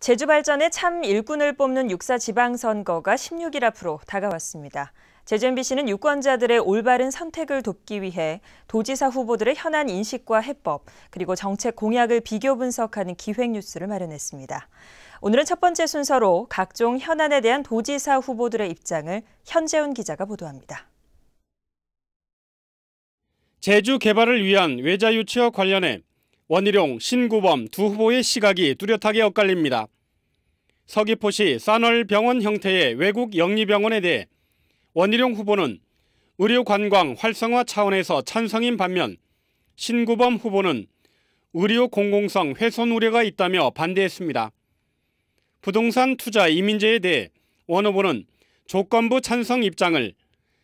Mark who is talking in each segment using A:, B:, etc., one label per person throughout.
A: 제주 발전의 참 일꾼을 뽑는 육사 지방선거가 16일 앞으로 다가왔습니다. 제주 MBC는 유권자들의 올바른 선택을 돕기 위해 도지사 후보들의 현안 인식과 해법, 그리고 정책 공약을 비교 분석하는 기획 뉴스를 마련했습니다. 오늘은 첫 번째 순서로 각종 현안에 대한 도지사 후보들의 입장을 현재훈 기자가 보도합니다.
B: 제주 개발을 위한 외자 유치와 관련해 원희룡, 신구범 두 후보의 시각이 뚜렷하게 엇갈립니다. 서귀포시 산월병원 형태의 외국 영리병원에 대해 원희룡 후보는 의료관광 활성화 차원에서 찬성인 반면 신구범 후보는 의료 공공성 훼손 우려가 있다며 반대했습니다. 부동산 투자 이민제에 대해 원 후보는 조건부 찬성 입장을,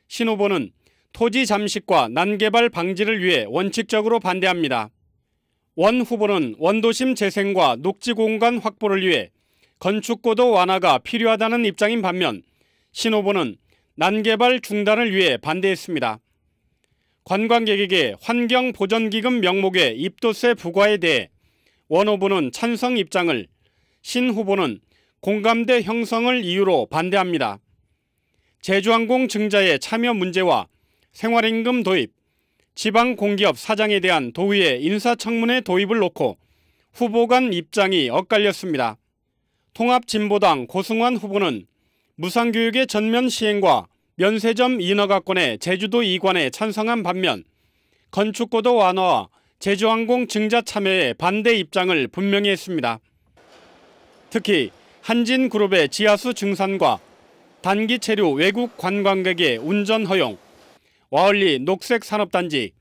B: 신 후보는 토지 잠식과 난개발 방지를 위해 원칙적으로 반대합니다. 원 후보는 원도심 재생과 녹지 공간 확보를 위해 건축고도 완화가 필요하다는 입장인 반면 신 후보는 난개발 중단을 위해 반대했습니다. 관광객에게 환경보전기금 명목의 입도세 부과에 대해 원 후보는 찬성 입장을, 신 후보는 공감대 형성을 이유로 반대합니다. 제주항공 증자의 참여 문제와 생활임금 도입, 지방공기업 사장에 대한 도의의 인사청문회 도입을 놓고 후보 간 입장이 엇갈렸습니다. 통합진보당 고승환 후보는 무상교육의 전면 시행과 면세점 인허가권의 제주도 이관에 찬성한 반면 건축고도 완화와 제주항공 증자 참여에 반대 입장을 분명히 했습니다. 특히 한진그룹의 지하수 증산과 단기 체류 외국 관광객의 운전 허용, 와을리 녹색산업단지,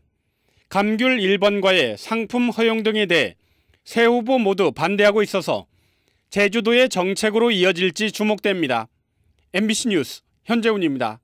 B: 감귤 1번과의 상품 허용 등에 대해 세 후보 모두 반대하고 있어서 제주도의 정책으로 이어질지 주목됩니다. MBC 뉴스 현재훈입니다.